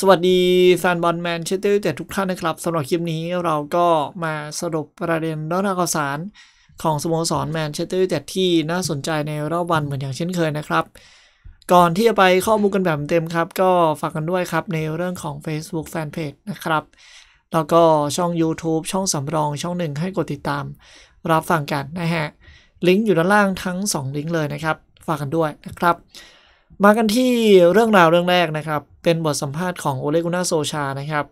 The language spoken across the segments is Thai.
สวัสดีแฟนบอลแมนเชสเตอร์ยูไนเต็ดทุกท่านนะครับสำหรับคลิปนี้เราก็มาสรุปประเด็นเรื่องานข่าวสารของสโมสรแมนเชสเตอร์ยูไนเต็ดที่น่าสนใจในรอบวันเหมือนอย่างเช่นเคยนะครับ ก่อนที่จะไปข้อมูลกันแบบเต็มครับ ก็ฝากกันด้วยครับในเรื่องของ Facebook Fanpage นะครับ แล้วก็ช่อง YouTube ช่องสำรองช่องหนึ่งให้กดติดตาม รับฟังกันนะฮะลิงก์อยู่ด้านล่างทั้ง2ลิงก์เลยนะครับฝากกันด้วยนะครับมากันที่เรื่องราวเรื่องแรกนะครับ เป็นบทสัมภาษณ์ของโอเลกุน่าโซชานะครับ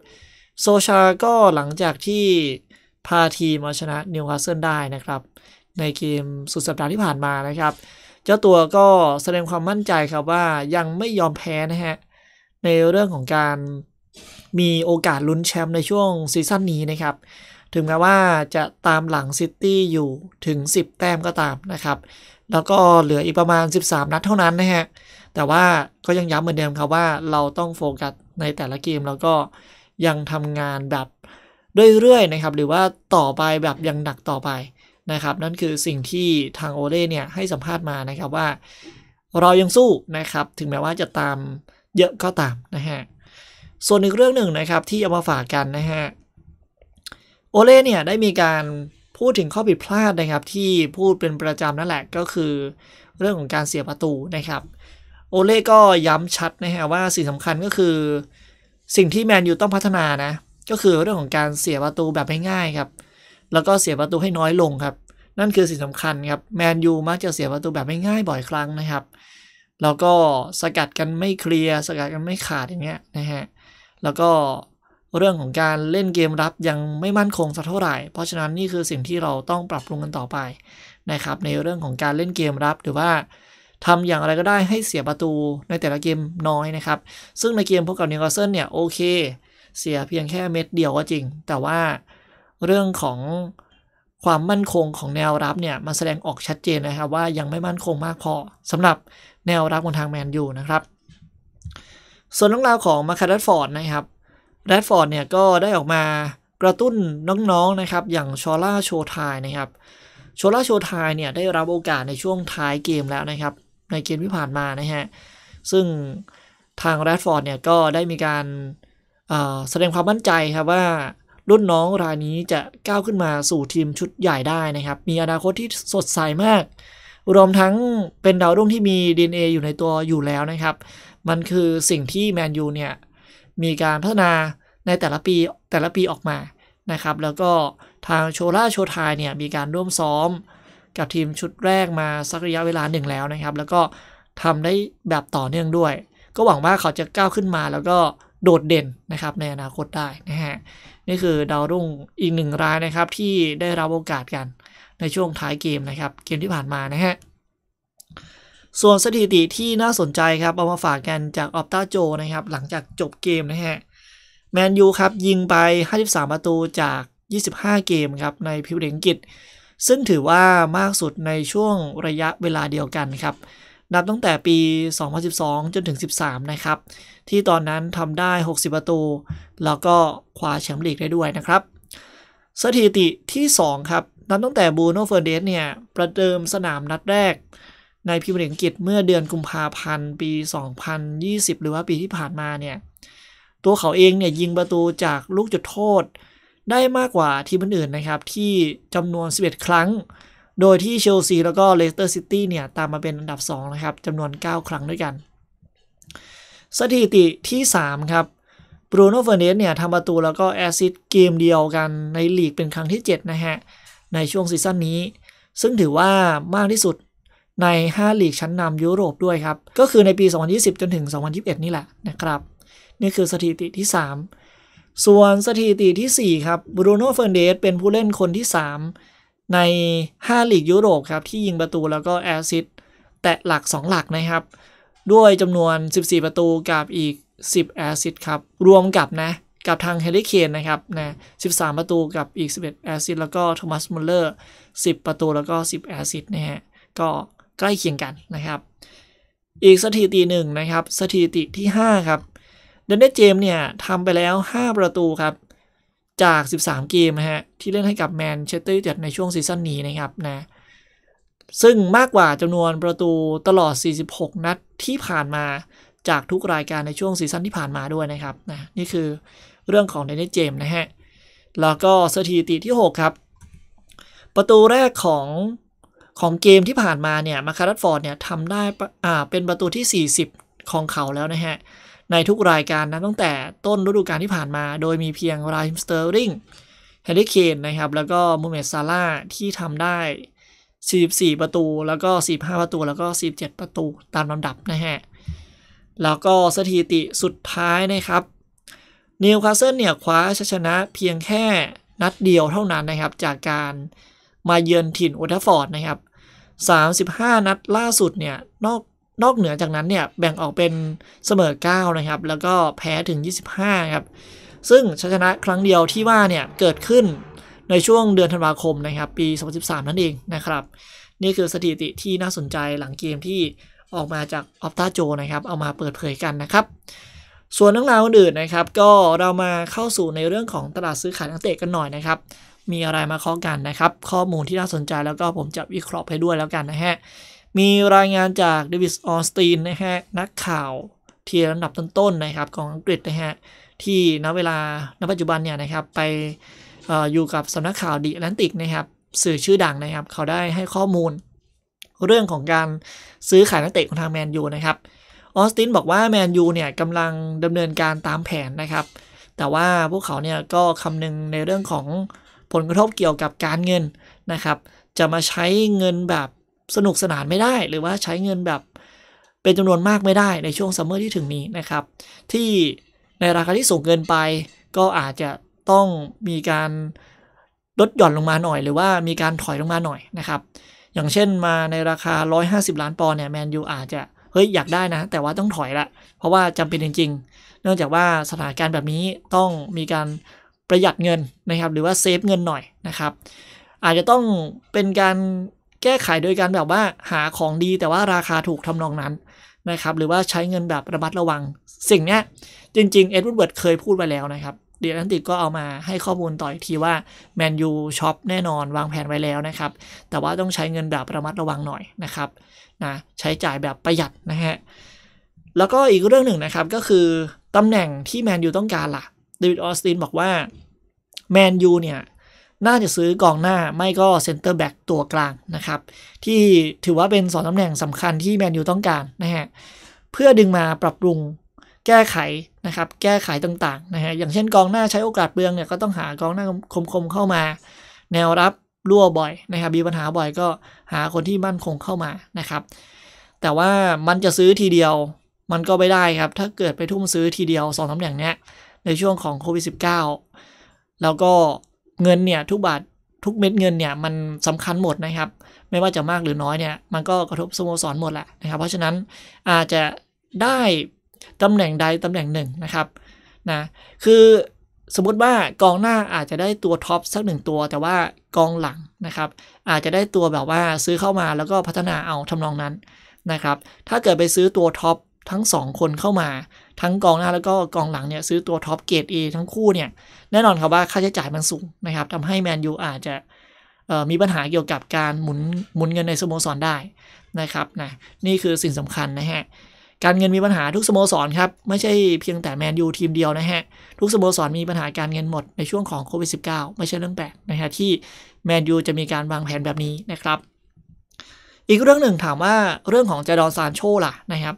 โซชา ก็หลังจากที่พาทีมาชนะนิวคาสเซิลได้นะครับ ในเกมสุดสัปดาห์ที่ผ่านมานะครับ เจ้าตัวก็แสดงความมั่นใจครับว่ายังไม่ยอมแพ้นะฮะ ในเรื่องของการมีโอกาสลุ้นแชมป์ในช่วงซีซั่นนี้นะครับ ถึงแม้ว่าจะตามหลังซิตี้อยู่ถึง 10 แต้มก็ตามนะครับ แล้วก็เหลืออีกประมาณ 13 นัดเท่านั้นนะฮะแต่ว่าก็ยังย้ำเหมือนเดิมครับว่าเราต้องโฟกัสในแต่ละเกมแล้วก็ยังทำงานแบบเรื่อยๆนะครับ หรือว่าต่อไปแบบยังหนักต่อไปนะครับ นั่นคือสิ่งที่ทางโอเล่เนี่ยให้สัมภาษณ์มานะครับว่า เรายังสู้นะครับ ถึงแม้ว่าจะตามเยอะก็ตามนะฮะส่วนอีกเรื่องหนึ่งนะครับที่เอามาฝากกันนะฮะโอเล่เนี่ยได้มีการพูดถึงข้อผิดพลาดนะครับ ที่พูดเป็นประจำนั่นแหละก็คือ เรื่องของการเสียประตูนะครับโอเล่ก็ย้ำชัดนะฮะว่าสิ่งสำคัญก็คือ สิ่งที่แมนยูต้องพัฒนานะ ก็คือเรื่องของการเสียประตูแบบง่ายๆครับ แล้วก็เสียประตูให้น้อยลงครับ นั่นคือสิ่งสำคัญครับแมนยูมักจะเสียประตูแบบง่ายๆบ่อยครั้งนะครับ แล้วก็สกัดกันไม่เคลียร์สกัดกันไม่ขาดอย่างเงี้ยนะฮะแล้วก็เรื่องของการเล่นเกมรับยังไม่มั่นคงสักเท่าไหร่ เพราะฉะนั้นนี่คือสิ่งที่เราต้องปรับปรุงกันต่อไปนะครับ ในเรื่องของการเล่นเกมรับหรือว่าทำอย่างไรก็ได้ให้เสียประตูในแต่ละเกมน้อยนะครับ ซึ่งในเกมพบกับนิวคาสเซิลเนี่ยโอเค เสียเพียงแค่เม็ดเดียวก็จริง แต่ว่าเรื่องของความมั่นคงของแนวรับเนี่ย มันแสดงออกชัดเจนนะครับว่ายังไม่มั่นคงมากพอสำหรับแนวรับของทางแมนยูนะครับ ส่วนเรื่องราวของมาคาร์ดฟอร์ดนะครับ แรดฟอร์ดเนี่ยก็ได้ออกมากระตุ้นน้องๆนนะครับอย่างชอล่าโชทายนะครับชอล่าโชทายเนี่ยได้รับโอกาสในช่วงท้ายเกมแล้วนะครับในเกมที่ผ่านมานะฮะ ซึ่งทางแรดฟอร์ดเนี่ยก็ได้มีการแสดงความมั่นใจครับว่ารุ่นน้องรายนี้จะก้าวขึ้นมาสู่ทีมชุดใหญ่ได้นะครับ มีอนาคตที่สดใสมาก รวมทั้งเป็นดาวรุ่งที่มี DNA อยู่ในตัวอยู่แล้วนะครับ มันคือสิ่งที่แมนยูเนี่ยมีการพัฒนาในแต่ละปีแต่ละปีออกมานะครับ แล้วก็ทางโชล่าโชทายเนี่ยมีการร่วมซ้อมกับทีมชุดแรกมาสักระยะเวลาหนึ่งแล้วนะครับ แล้วก็ทำได้แบบต่อเนื่องด้วย ก็หวังว่าเขาจะก้าวขึ้นมาแล้วก็โดดเด่นนะครับในอนาคตได้นะฮะนี่คือดาวรุ่งอีกหนึ่งรายนะครับที่ได้รับโอกาสกัน ในช่วงท้ายเกมนะครับเกมที่ผ่านมานะฮะส่วนสถิติที่น่าสนใจครับเอามาฝากกันจากออฟตาโจนะครับหลังจากจบเกมนะฮะแมนยูครับยิงไป53ประตูจาก 25 เกมครับในพิวเดงกิจซึ่งถือว่ามากสุดในช่วงระยะเวลาเดียวกันครับ นับตั้งแต่ปี 2012 จนถึง 13 นะครับ ที่ตอนนั้นทำได้ 60 ประตู แล้วก็คว้าแชมป์ลีกได้ด้วยนะครับ สถิติที่ 2 ครับ นับตั้งแต่บูโนเฟอร์เดสเนี่ย ประเดิมสนามนัดแรก ในพิมพ์อังกฤษเมื่อเดือนกุมภาพันธ์ปี 2020 หรือว่าปีที่ผ่านมาเนี่ย ตัวเขาเองเนี่ยยิงประตูจากลูกจุดโทษได้มากกว่าทีมอื่นนะครับ ที่จำนวน 11 ครั้ง โดยที่เชลซีแล้วก็เลสเตอร์ซิตี้เนี่ย ตามมาเป็นอันดับ 2 นะครับจำนวน 9 ครั้งด้วยกัน สถิติที่ 3 ครับบรูโน่เฟอร์เนสเนี่ยทำประตูแล้วก็แอซิดเกมเดียวกันในลีกเป็นครั้งที่ 7 นะฮะ ในช่วงซีซั่นนี้ ซึ่งถือว่ามากที่สุดใน5ลีกชั้นนำยุโรปด้วยครับ ก็คือในปี 2020 จนถึง 2021 นี่แหละนะครับ นี่คือสถิติที่ 3ส่วนสถิติที่ 4 ครับบรูโน่เฟอร์เดสเป็นผู้เล่นคนที่ 3 ใน5ลีกยุโรปครับ ที่ยิงประตูแล้วก็แอซิสต์แตะหลัก 2 หลักนะครับ ด้วยจำนวน 14 ประตูกับอีก 10แอซิสต์ครับ รวมกับนะกับทางเฮลิเคนนะครับนะ13 ประตูกับอีก 11แอซิสต์แล้วก็โทมัสมุลเลอร์10 ประตูแล้วก็ 10แอซิสต์นะฮะก็ใกล้เคียงกันนะครับ อีกสถิติหนึ่งนะครับ สถิติที่ 5 ครับดนเสเจมเนี่ยทำไปแล้ว 5 ประตู ครับ จาก 13 เกม นะฮะ ที่เล่นให้กับแมนเชสเตอร์ยูไนเต็ดใน ช่วงซีซั่นนี้ นะครับ นะ ซึ่งมากกว่าจำนวนประตูตลอด 46 นัดที่ผ่านมา จากทุก รายการในช่วงซีซั่นที่ผ่านมาด้วยนะครับนะนี่คือเรื่องของ เดนนิสเจมนะฮะ แล้วก็สถิติที่ 6 ครับ ประตูแรกของ ของ เกมที่ผ่านมา เนี่ย มาคาร์ตฟอร์ด เนี่ยทำได้อ่าเป็นประตูที่ 40 ของเขาแล้ว นะฮะในทุกรายการนะตั้งแต่ต้นฤดูกาลที่ผ่านมา โดยมีเพียงราฮิมสเตอร์ริงเฮลิเคนนะครับแล้วก็มูเมตซาร่าที่ทำได้ 44 ประตู แล้วก็45ประตูแล้วก็47ประตูตามลำดับนะฮะ แล้วก็สถิติสุดท้ายนะครับนิวคาสเซิลเนี่ยคว้าชชนะเพียงแค่นัดเดียวเท่านั้นนะครับ จากการมาเยือนถิ่นอุทฟอร์ดนะครับ35 นัดล่าสุดเนี่ยนอกนอกเหนือจากนั้นเนี่ยแบ่งออกเป็นเสมอ9นะครับ แล้วก็แพ้ถึง 25 ครับ ซึ่งชัยชนะครั้งเดียวที่ว่าเนี่ยเกิดขึ้นในช่วงเดือนธันวาคมนะครับ ปี2013นั่นเองนะครับ นี่คือสถิติที่น่าสนใจหลังเกมที่ออกมาจากออฟตาโจนะครับ เอามาเปิดเผยกันนะครับ ส่วนเรื่องราวอื่นนะครับ ก็เรามาเข้าสู่ในเรื่องของตลาดซื้อขายนักเตะกันหน่อยนะครับ มีอะไรมาข้อกันนะครับ ข้อมูลที่น่าสนใจแล้วก็ผมจะวิเคราะห์ให้ด้วยแล้วกันนะฮะมีรายงานจากเดวิสออสตินนะฮะนักข่าวเทียระดับต้นๆนะครับ ของอังกฤษนะฮะที่ณเวลาณปัจจุบันเนี่ยนะครับไปออยู่กับสำนักข่าวดิแลนติกนะครับสื่อชื่อดังนะครับ เขาได้ให้ข้อมูล เรื่องของการซื้อขายนักเตะของทางแมนยูนะครับออสตินบอกว่าแมนยูเนี่ยกำลังดำเนินการตามแผนนะครับแต่ว่าพวกเขาเนี่ยก็คำนึงในเรื่องของผลกระทบเกี่ยวกับการเงินนะครับ จะมาใช้เงินแบบสนุกสนานไม่ได้ หรือว่าใช้เงินแบบเป็นจำนวนมากไม่ได้ในช่วงซัมเมอร์ที่ถึงนี้นะครับ ที่ในราคาที่สูงเกินไปก็อาจจะต้องมีการลดหย่อนลงมาหน่อย หรือว่ามีการถอยลงมาหน่อยนะครับ อย่างเช่นมาในราคา 150 ล้านปอนด์เนี่ยแมนยูอาจจะเฮ้ยอยากได้นะแต่ว่าต้องถอยละเพราะว่าจำเป็นจริงๆเนื่องจากว่าสถานการณ์แบบนี้ต้องมีการประหยัดเงินนะครับหรือว่าเซฟเงินหน่อยนะครับ อาจจะต้องเป็นการแก้ไขโดยการแบบว่าหาของดีแต่ว่าราคาถูกทำนองนั้นนะครับ หรือว่าใช้เงินแบบระมัดระวังสิ่งนี้จริงๆเอ็ดวดเวิร์ดเคยพูดไปแล้วนะครับเดียร์นันติกก็เอามาให้ข้อมูลต่ออีกทีว่าแมนยูช็อปแน่นอนวางแผนไว้แล้วนะครับ แต่ว่าต้องใช้เงินแบบระมัดระวังหน่อยนะครับนะใช้จ่ายแบบประหยัดนะฮะแล้วก็อีกเรื่องหนึ่งนะครับ ก็คือตำแหน่งที่แมนยูต้องการละ่ะเดวิดออสตินบอกว่าแมนยูเนี่ยน่าจะซื้อกองหน้าไม่ก็เซนเตอร์แบ็กตัวกลางนะครับ ที่ถือว่าเป็นสองตำแหน่งสำคัญที่แมนยูต้องการนะฮะเพื่อดึงมาปรับปรุงแก้ไขนะครับ แก้ไขต่างๆนะฮะอย่างเช่นกองหน้าใช้โอกาสเบืองเนี่ยก็ต้องหากองหน้าคม ๆ เข้ามา แนวรับรั่วบ่อยนะครับ มีปัญหาบ่อยก็หาคนที่มั่นคงเข้ามานะครับ แต่ว่ามันจะซื้อทีเดียวมันก็ไม่ได้ครับ ถ้าเกิดไปทุ่มซื้อทีเดียวสองตำแหน่งเนี้ยในช่วงของโควิด -19 แล้วก็เงินเนี่ยทุกบาททุกเม็ดเงินเนี่ยมันสำคัญหมดนะครับ ไม่ว่าจะมากหรือน้อยเนี่ยมันก็กระทบสโมสรหมดแหละนะครับ เพราะฉะนั้นอาจจะได้ตำแหน่งใดตำแหน่งหนึ่งนะครับนะคือสมมติว่ากองหน้าอาจจะได้ตัวท็อปสักหนึ่งตัว แต่ว่ากองหลังนะครับ อาจจะได้ตัวแบบว่าซื้อเข้ามาแล้วก็พัฒนาเอาทำนองนั้นนะครับ ถ้าเกิดไปซื้อตัวท็อปทั้ง2 คนเข้ามาทั้งกองหน้าแล้วก็กองหลังเนี่ยซื้อตัวท็อปเกรดอทั้งคู่เนี่ยแน่นอนครับว่าค่าใช้จ่ายมันสูงนะครับทำให้แมนยูอาจจะมีปัญหาเกี่ยวกับการหมุนหมุนเงินในสโมสรได้นะครับนะนี่คือสิ่งสำคัญนะฮะ การเงินมีปัญหาทุกสโมสรครับ ไม่ใช่เพียงแต่แมนยูทีมเดียวนะฮะ ทุกสโมสรมีปัญหาการเงินหมดในช่วงของโควิด -19 ไม่ใช่เรื่องแปลกนะฮะที่แมนยูจะมีการวางแผนแบบนี้นะครับ อีกเรื่องหนึ่งถามว่าเรื่องของเจดอนซานโชล่ะนะครับ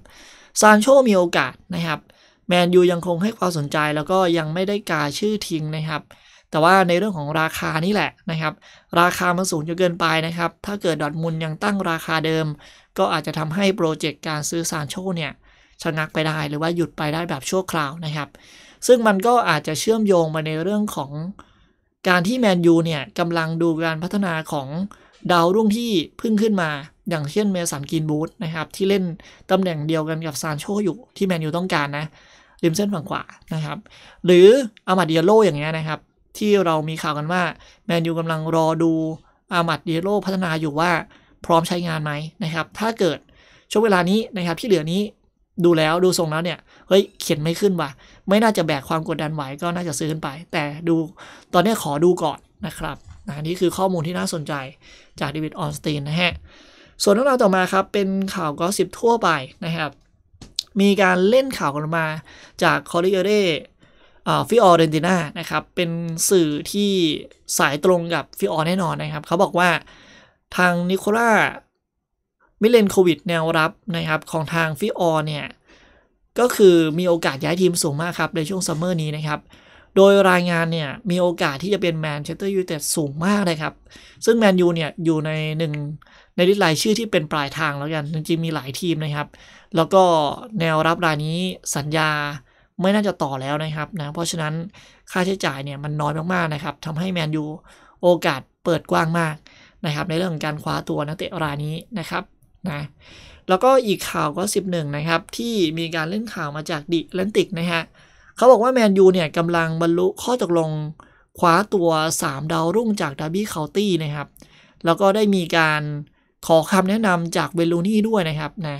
ซานโชมีโอกาสนะครับแมนยูยังคงให้ความสนใจแล้วก็ยังไม่ได้กาชื่อทิ้งนะครับ แต่ว่าในเรื่องของราคานี่แหละนะครับ ราคามันสูงจนเกินไปนะครับ ถ้าเกิดดอทมุลยังตั้งราคาเดิม ก็อาจจะทำให้โปรเจกต์การซื้อซานโชเนี่ยชะงักไปได้หรือว่าหยุดไปได้แบบชั่วคราวนะครับ ซึ่งมันก็อาจจะเชื่อมโยงมาในเรื่องของการที่แมนยูเนี่ยกำลังดูการพัฒนาของดาวรุ่งที่พึ่งขึ้นมาอย่างเช่นเมสันกินบูธนะครับที่เล่นตำแหน่งเดียวกันกับซานโชอยู่ที่แมนยูต้องการนะริมเส้นฝั่งขวานะครับ หรืออามัดเดียโลอย่างเงี้ยนะครับ ที่เรามีข่าวกันว่าแมนยูกำลังรอดูอามัดเดียโลพัฒนาอยู่ว่าพร้อมใช้งานไหมนะครับ ถ้าเกิดช่วงเวลานี้นะครับที่เหลือนี้ดูแล้วดูทรงแล้วเนี่ยเฮ้ยเขียนไม่ขึ้นว่ะไม่น่าจะแบกความกดดันไหวก็น่าจะซื้อขึ้นไป แต่ดูตอนนี้ขอดูก่อนนะครับนะนี่คือข้อมูลที่น่าสนใจจากเดวิดออนสตีนนะฮะส่วนเรื่องราวต่อมาครับเป็นข่าวก็สิบทั่วไปนะครับ มีการเล่นข่าวกันมาจากคอริเอเรฟิออเรนติน่านะครับเป็นสื่อที่สายตรงกับฟิออแน่นอนนะครับ เขาบอกว่าทางนิโคล่ามิเลนโควิดแนวรับนะครับของทางฟิออเนี่ยก็คือมีโอกาสย้ายทีมสูงมากครับในช่วงซัมเมอร์นี้นะครับโดยรายงานเนี่ยมีโอกาสที่จะเป็นแมนเชสเตอร์ยูไนเต็ดสูงมากเลยครับ ซึ่งแมนยูเนี่ยอยู่ในหนึ่งในลิสต์รายชื่อที่เป็นปลายทางแล้วกัน จริงๆมีหลายทีมนะครับ แล้วก็แนวรับรายนี้สัญญาไม่น่าจะต่อแล้วนะครับนะเพราะฉะนั้นค่าใช้จ่ายเนี่ยมันน้อยมากๆนะครับทำให้แมนยูโอกาสเปิดกว้างมากนะครับ ในเรื่องการคว้าตัวนักเตะรายนี้นะครับนะแล้วก็อีกข่าวก็ 11 นะครับ ที่มีการเล่นข่าวมาจากดิเลนติกนะฮะเขาบอกว่าแมนยูเนี่ยกำลังบรรลุข้อตกลงคว้าตัว 3 ดาวรุ่งจากดาร์บี้เคานตี้นะครับ แล้วก็ได้มีการขอคำแนะนำจากเวลูนี่ด้วยนะครับนะ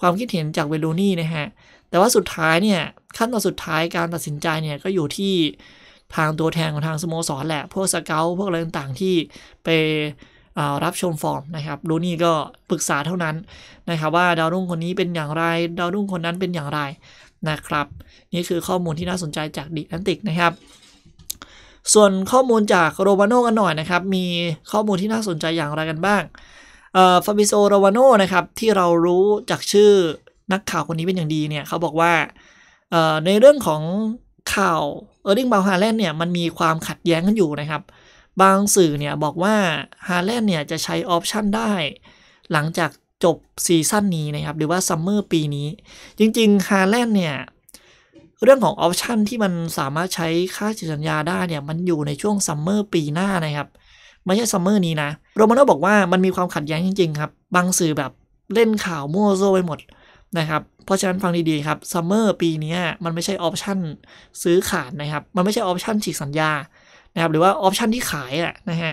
ความคิดเห็นจากเวลูนี่นะฮะ แต่ว่าสุดท้ายเนี่ยขั้นตอนสุดท้ายการตัดสินใจเนี่ยก็อยู่ที่ทางตัวแทนของทางสโมสรแหละ พวกสเกลพวกอะไรต่างๆที่ไปรับชมฟอร์มนะครับลูนี่ก็ปรึกษาเท่านั้น นะครับว่าดาวรุ่งคนนี้เป็นอย่างไร ดาวรุ่งคนนั้นเป็นอย่างไรนะครับ นี่คือข้อมูลที่น่าสนใจจากดิแอนติกนะครับส่วนข้อมูลจากโรมาโนกันหน่อยนะครับมีข้อมูลที่น่าสนใจอย่างไรกันบ้างฟาบิโซโรวาโนนะครับที่เรารู้จากชื่อนักข่าวคนนี้เป็นอย่างดีเนี่ยเขาบอกว่าในเรื่องของข่าวเออร์ลิงบาฮาแลนเนี่ยมันมีความขัดแย้งกันอยู่นะครับ บางสื่อเนี่ยบอกว่าฮาแลนเนี่ยจะใช้ออปชั่นได้หลังจากจบซีซั่นนี้นะครับหรือว่าซัมเมอร์ปีนี้ จริงๆฮาแลนเนี่ยเรื่องของออปชันที่มันสามารถใช้ค่าเฉลี่ยสัญญาได้เนี่ยมันอยู่ในช่วงซัมเมอร์ปีหน้านะครับไม่ใช่ซัมเมอร์นี้นะ โรมาโนบอกว่ามันมีความขัดแย้งจริง ๆครับ บางสื่อแบบเล่นข่าว มั่วโซไปหมดนะครับ เพราะฉะนั้นฟังดีๆครับ ซัมเมอร์ปีนี้มันไม่ใช่ออปชันซื้อขาดนะครับ มันไม่ใช่ออปชันฉีกสัญญา นะครับ หรือว่าออปชันที่ขายอะนะฮะ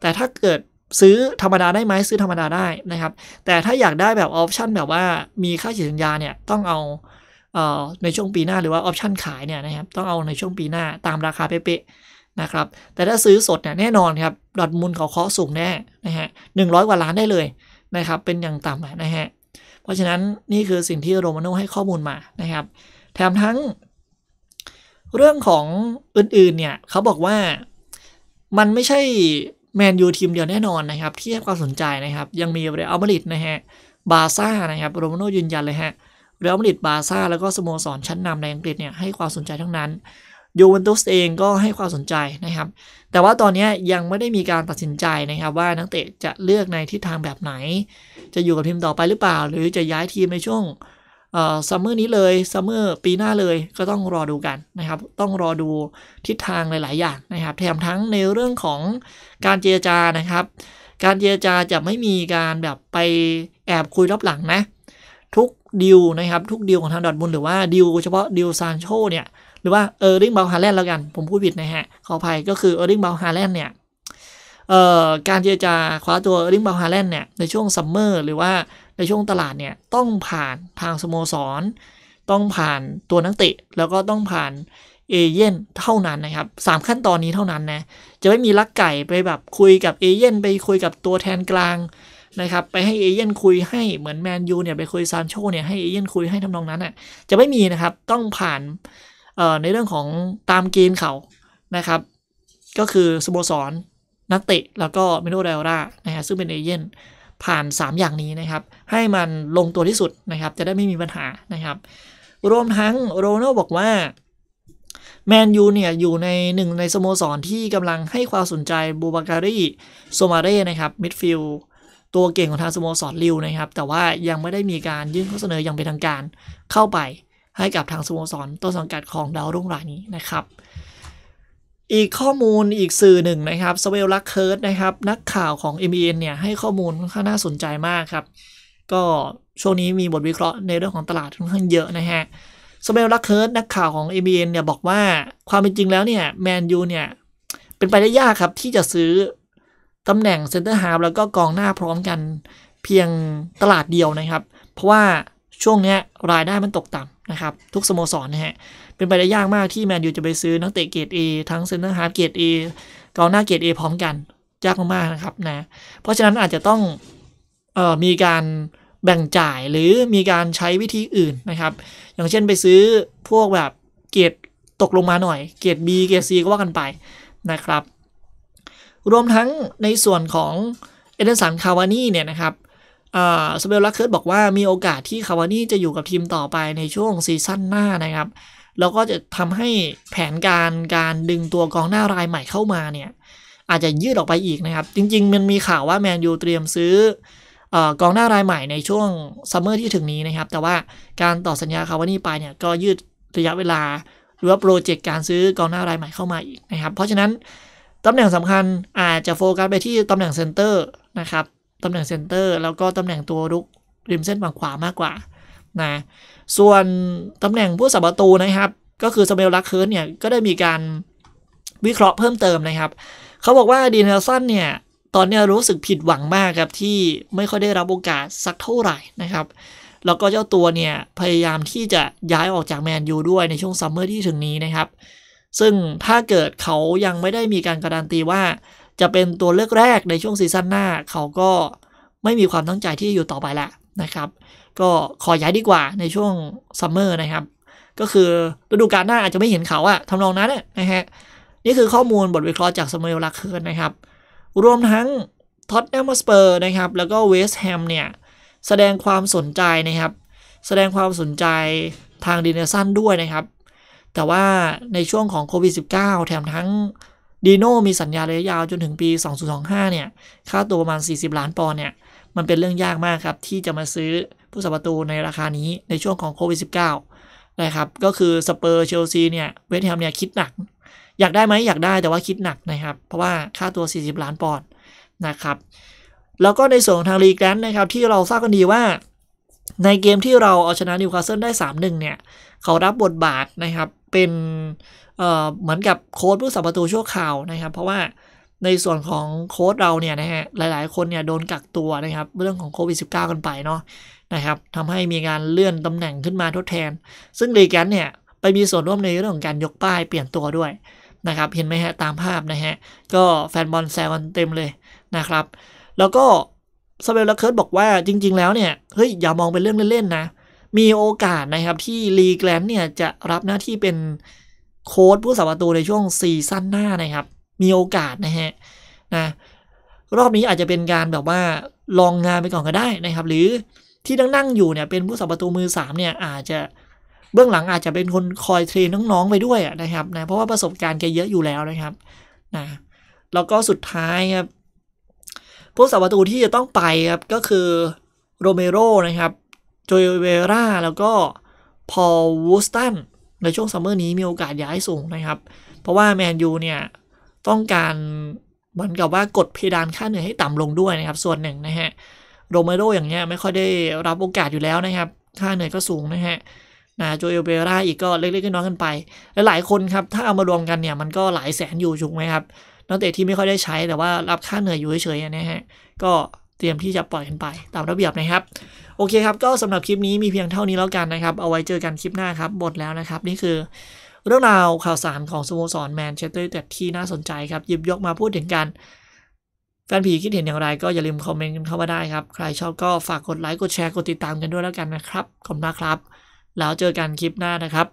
แต่ถ้าเกิดซื้อธรรมดาได้ไหมซื้อธรรมดาได้นะครับ แต่ถ้าอยากได้แบบออปชันแบบว่ามีค่าฉีกสัญญาเนี่ยต้องเอาในช่วงปีหน้าหรือว่าออปชันขายเนี่ยนะครับต้องเอาในช่วงปีหน้าตามราคาเป๊ะนะครับแต่ถ้าซื้อสดเนี่ยแน่นอนครับดอทมูลเขาเคาะสูงแน่นะฮะหนึ่งร้อยกว่าล้านได้เลยนะครับ เป็นอย่างต่ำนะฮะเพราะฉะนั้นนี่คือสิ่งที่โรมาโนให้ข้อมูลมานะครับ แถมทั้งเรื่องของอื่นๆเนี่ยเขาบอกว่ามันไม่ใช่แมนยูทีมเดียวแน่นอนนะครับที่ให้ความสนใจนะครับ ยังมีเรอัลมาดริดนะฮะบาซ่านะครับโรมาโนยืนยันเลยฮะเรอัลมาดริดบาซ่า แล้วก็สโมสรชั้นนำในอังกฤษเนี่ยให้ความสนใจทั้งนั้นยูเวนตุสเองก็ให้ความสนใจ นะครับ แต่ว่าตอนนี้ยังไม่ได้มีการตัดสินใจนะครับว่านักเตะจะเลือกในทิศทางแบบไหน จะอยู่กับทีมต่อไปหรือเปล่า หรือจะย้ายทีมในช่วงซัมเมอร์นี้เลยซัมเมอร์ปีหน้าเลยก็ต้องรอดูกันนะครับต้องรอดูทิศทางหลายๆ อย่างนะครับแถมทั้งในเรื่องของการเจรจานะครับการเจรจาจะไม่มีการแบบไปแอบคุยรับหลังนะทุกดีลนะครับทุกดีลของทางดอทบุลหรือว่าดีลเฉพาะดีลซานโชเนี่ยหรือว่าเออร์ลิงเบลฮาแลนด์แล้วกัน ผมพูดผิดนะฮะขออภัยก็คือเออร์ลิงเบลฮาแลนด์เนี่ยเอ่อการเจรจาคว้าตัวเออร์ลิงเบลฮาแลนด์เนี่ยในช่วงซัมเมอร์หรือว่าในช่วงตลาดเนี่ยต้องผ่านทางสโมสร ต้องผ่านตัวนักเตะแล้วก็ต้องผ่านเอเย่นเท่านั้นนะครับสามขั้นตอนนี้เท่านั้นนะจะไม่มีลักไก่ไปแบบคุยกับเอเย่นไปคุยกับตัวแทนกลางนะครับไปให้เอเย่นคุยให้เหมือนแมนยูเนี่ยไปคุยซานโชเนี่ยให้เอเย่นคุยให้ทำนองนั้นอ่ะจะไม่มีนะครับต้องผ่านในเรื่องของตามกีนเขานะครับ ก็คือ สโมสรนักเตะแล้วก็มิโนเดลรา นะฮะซึ่งเป็นเอเย่นผ่าน 3 อย่างนี้นะครับ ให้มันลงตัวที่สุดนะครับ จะได้ไม่มีปัญหานะครับ รวมทั้งโรนัลบอกว่า แมนยูเนี่ย อยู่ในหนึ่งในสโมสรที่กำลังให้ความสนใจบูบาการีโซมาเร่นะครับมิดฟิลตัวเก่งของทางสโมสรลิวนะครับ แต่ว่ายังไม่ได้มีการยื่นข้อเสนออย่างเป็นทางการเข้าไปให้กับทางสโมสรต้นสังกัดของดาวรุ่งรายนี้นะครับ อีกข้อมูลอีกสื่อหนึ่งนะครับสเวลลักเคิร์ดนะครับ นักข่าวของ m อ n เนี่ยให้ข้อมูลค่อนข้างน่าสนใจมากครับ ก็ช่วงนี้มีบทวิเคราะห์ในเรื่องของตลาดค่อนข้างเยอะนะฮะสเวลลักเคิร์ดนักข่าวของ m อ n เนี่ยบอกว่าความเป็นจริงแล้วเนี่ย แมนยูเนี่ย เป็นไปได้ยากครับที่จะซื้อตำแหน่งเซนเตอร์ฮาร์แล้วก็กองหน้าพร้อมกันเพียงตลาดเดียวนะครับ เพราะว่าช่วงนี้รายได้มันตกต่ำนะครับ ทุกสโมสรนะฮะเป็นไปได้ยากมากที่แมนยูจะไปซื้อนักเตะเกรดเอทั้งเซนเตอร์ฮาร์ดเกรดเอกองหน้าเกรดเอพร้อมกัน ยากมากๆนะครับนะเพราะฉะนั้นอาจจะต้องออมีการแบ่งจ่ายหรือมีการใช้วิธีอื่นนะครับ อย่างเช่นไปซื้อพวกแบบเกรดตกลงมาหน่อยเกรด B เกรด C ก็ว่ากันไปนะครับ รวมทั้งในส่วนของเอเดนสันคาวานี่เนี่ยนะครับสเปลลักเคิร์ดบอกว่ามีโอกาสที่คาวานี่จะอยู่กับทีมต่อไปในช่วงซีซั่นหน้านะครับแล้วก็จะทำให้แผนการการดึงตัวกองหน้ารายใหม่เข้ามาเนี่ยอาจจะยืดออกไปอีกนะครับ จริงๆมันมีข่าวว่าแมนยูเตรียมซื้อกองหน้ารายใหม่ในช่วงซัมเมอร์ที่ถึงนี้นะครับ แต่ว่าการต่อสัญญาคาวานี่ไปเนี่ยก็ยืดระยะเวลาหรือว่าโปรเจกต์การซื้อกองหน้ารายใหม่เข้ามาอีกนะครับเพราะฉะนั้นตำแหน่งสำคัญอาจจะโฟกัสไปที่ตำแหน่งเซนเตอร์ นะครับตำแหน่งเซนเตอร์ แล้วก็ตำแหน่งตัวรุกริมเส้นฝั่งขวามากกว่านะส่วนตำแหน่งผู้สับประตูนะครับ ก็คือสเมลลักเคิร์สเนี่ย ก็ได้มีการวิเคราะห์เพิ่มเติมนะครับ เขาบอกว่าดีเนลสันเนี่ย ตอนนี้รู้สึกผิดหวังมากครับที่ไม่ค่อยได้รับโอกาสสักเท่าไหร่นะครับ แล้วก็เจ้าตัวเนี่ย พยายามที่จะย้ายออกจากแมนยูด้วยในช่วงซัมเมอร์ที่ถึงนี้นะครับ ซึ่งถ้าเกิดเขายังไม่ได้มีการการันตีว่าจะเป็นตัวเลือกแรกในช่วงซีซั่นหน้าเขาก็ไม่มีความตั้งใจที่จะอยู่ต่อไปแล้วนะครับ ก็ขอย้ายดีกว่าในช่วงซัมเมอร์นะครับ ก็คือฤดูกาลหน้าอาจจะไม่เห็นเขาอะทำนองนั้นนะฮะนี่คือข้อมูลบทวิเคราะห์จากสมัยลักเคิร์นะครับ รวมทั้งท็อตแนมสเปอร์นะครับ แล้วก็เวสต์แฮมเนี่ย แสดงความสนใจนะครับ แสดงความสนใจทางดินเนอร์ซันด้วยนะครับ แต่ว่าในช่วงของโควิด -19 แถมทั้งดีโน่มีสัญญาระยะยาวจนถึงปี 2025 เนี่ย ค่าตัวประมาณ 40 ล้านปอนด์ เนี่ย มันเป็นเรื่องยากมากครับ ที่จะมาซื้อผู้สัปะตูในราคานี้ในช่วงของโควิด -19 นะครับ ก็คือสเปอร์เชลซีเนี่ย เวสต์แฮมเนี่ยคิดหนัก อยากได้ไหมอยากได้ แต่ว่าคิดหนักนะครับ เพราะว่าค่าตัว 40 ล้านปอนด์นะครับ แล้วก็ในส่วนของทางลีแกรนด์นะครับที่เราทราบกันดีว่าในเกมที่เราเอาชนะนิวคาสเซิลได้ 3-1 เนี่ย เขารับบทบาทนะครับเป็นเหมือนกับโค้ดผู้สับประตูชั่วคราวนะครับ เพราะว่าในส่วนของโค้ดเราเนี่ยนะฮะหลายๆ คนเนี่ยโดนกักตัวนะครับ เรื่องของโควิด -19 กันไปเนาะนะครับทำให้มีการเลื่อนตำแหน่งขึ้นมาทดแทน ซึ่งลีแกนเนี่ยไปมีส่วนร่วมในเรื่องของการยกป้ายเปลี่ยนตัวด้วยนะครับเห็นไหมฮะตามภาพนะฮะ ก็แฟนบอลแซวกันเต็มเลยนะครับแล้วก็สเปลละเคิร์ดบอกว่าจริง ๆ แล้วเนี่ยเฮ้ยอย่ามองเป็นเรื่องเล่นๆนะมีโอกาสนะครับที่ลีแกลนเนี่ยจะรับหน้าที่เป็นโค้ดผู้สาประตูในช่วงซีซั่นหน้านะครับ มีโอกาสนะฮะนะรอบนี้อาจจะเป็นการแบบว่าลองงานไปก่อนก็ได้นะครับ หรือที่นั่งนั่งอยู่เนี่ยเป็นผู้สาประตูมือสามเนี่ยอาจจะเบื้องหลังอาจจะเป็นคนคอยเทรนน้องๆไปด้วยนะครับนะเพราะว่าประสบการณ์แกเยอะอยู่แล้วนะครับนะแล้วก็สุดท้ายครับผู้สาประตูที่จะต้องไปครับก็คือโรเมโรนะครับโจเอเวราแล้วก็พอลวูสตันในช่วงซัมเมอร์นี้มีโอกาสย้ายสูงนะครับ เพราะว่าแมนยูเนี่ย ต้องการเหมือนกับว่ากดเพดานค่าเหนื่อยให้ต่ำลงด้วยนะครับ ส่วนหนึ่งนะฮะโรเมโรอย่างเงี้ยไม่ค่อยได้รับโอกาสอยู่แล้วนะครับ ค่าเหนื่อยก็สูงนะฮะนะโจเอลเบราอีกก็เล็ก ๆ น้อยๆกันไปและหลายคนครับ ถ้าเอามารวมกันเนี่ย มันก็หลายแสนอยู่ถูกไหมครับนักเตะที่ไม่ค่อยได้ใช้แต่ว่ารับค่าเหนื่อยอยู่เฉยๆนะฮะก็เตรียมที่จะปล่อยกันไปตามระเบียบนะครับ โอเคครับก็สำหรับคลิปนี้มีเพียงเท่านี้แล้วกันนะครับ เอาไว้เจอกันคลิปหน้าครับหมดแล้วนะครับ นี่คือเรื่องราวข่าวสารของสโมสรแมนเชสเตอร์ยูไนเต็ดที่น่าสนใจครับหยิบยกมาพูดถึงกันแฟนผีคิดเห็นอย่างไรก็อย่าลืมคอมเมนต์กันเข้ามาได้ครับ ใครชอบก็ฝากกดไลค์กดแชร์กดติดตามกันด้วยแล้วกันนะครับขอบคุณมากครับแล้วเจอกันคลิปหน้านะครับ